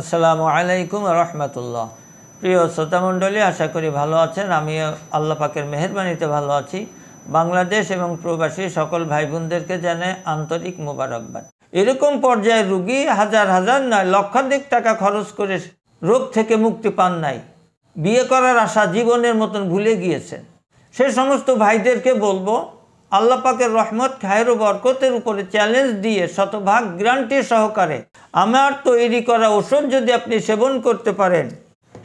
আসসালামু আলাইকুম রহমতুল্লাহ প্রিয় শ্রোতামণ্ডলী আশা করি ভালো আছেন আমি আল্লাহ পাকের মেহরবানিতে ভালো আছি বাংলাদেশ এবং প্রবাসী সকল ভাই বোনদেরকে জানে আন্তরিক মোবারকবাদ এরকম পর্যায়ে রুগী হাজার হাজার নয় লক্ষাধিক টাকা খরচ করে রোগ থেকে মুক্তি পান নাই বিয়ে করার আশা জীবনের মতন ভুলে গিয়েছেন সে সমস্ত ভাইদেরকে বলবো আল্লাপাকের রহমত খায়ের বরকতের উপরে চ্যালেঞ্জ দিয়ে শতভাগ গ্রান্টি সহকারে আমার তৈরি করা ওষুধ যদি আপনি সেবন করতে পারেন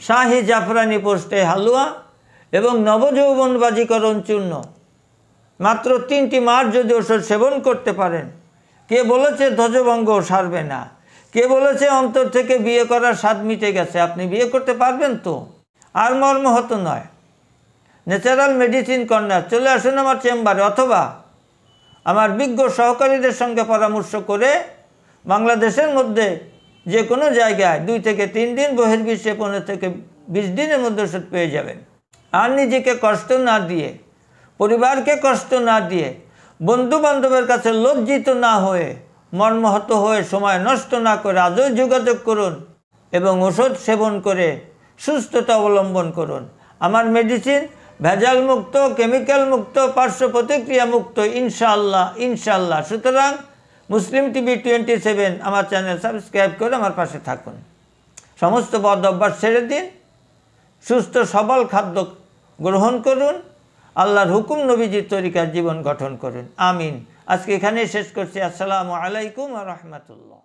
শাহি জাফরানি পোস্টে হালুয়া এবং নবযৌবনবাজিকরণ চূর্ণ মাত্র তিনটি মাস যদি ওষুধ সেবন করতে পারেন কে বলেছে ধ্বজভঙ্গ সারবে না কে বলেছে অন্তর থেকে বিয়ে করার স্বাদ মিটে গেছে আপনি বিয়ে করতে পারবেন তো আর মর্মহত নয় ন্যাচারাল মেডিসিন কর্নার চলে আসুন আমার চেম্বারে অথবা আমার বিজ্ঞ সহকারীদের সঙ্গে পরামর্শ করে বাংলাদেশের মধ্যে যে কোনো জায়গায় দুই থেকে তিন দিন বিশ্বে পনেরো থেকে বিশ দিনের মধ্যে ওষুধ পেয়ে যাবেন আর নিজেকে কষ্ট না দিয়ে পরিবারকে কষ্ট না দিয়ে বন্ধু বান্ধবের কাছে লজ্জিত না হয়ে মর্মহত হয়ে সময় নষ্ট না করে আজও যোগাযোগ করুন এবং ওষুধ সেবন করে সুস্থতা অবলম্বন করুন আমার মেডিসিন ভেজাল মুক্ত কেমিক্যাল মুক্ত পার্শ্ব প্রতিক্রিয়া মুক্ত ইনশাল্লাহ ইনশাল্লাহ সুতরাং মুসলিম টিভি টোয়েন্টি সেভেন আমার চ্যানেল সাবস্ক্রাইব করে আমার পাশে থাকুন সমস্ত বদ অভ্যাস ছেড়ে দিন সুস্থ সবল খাদ্য গ্রহণ করুন আল্লাহর হুকুম নবীজির তরিকার জীবন গঠন করুন আমিন আজকে এখানেই শেষ করছি আসসালামু আলাইকুম রহমতুল্লাহ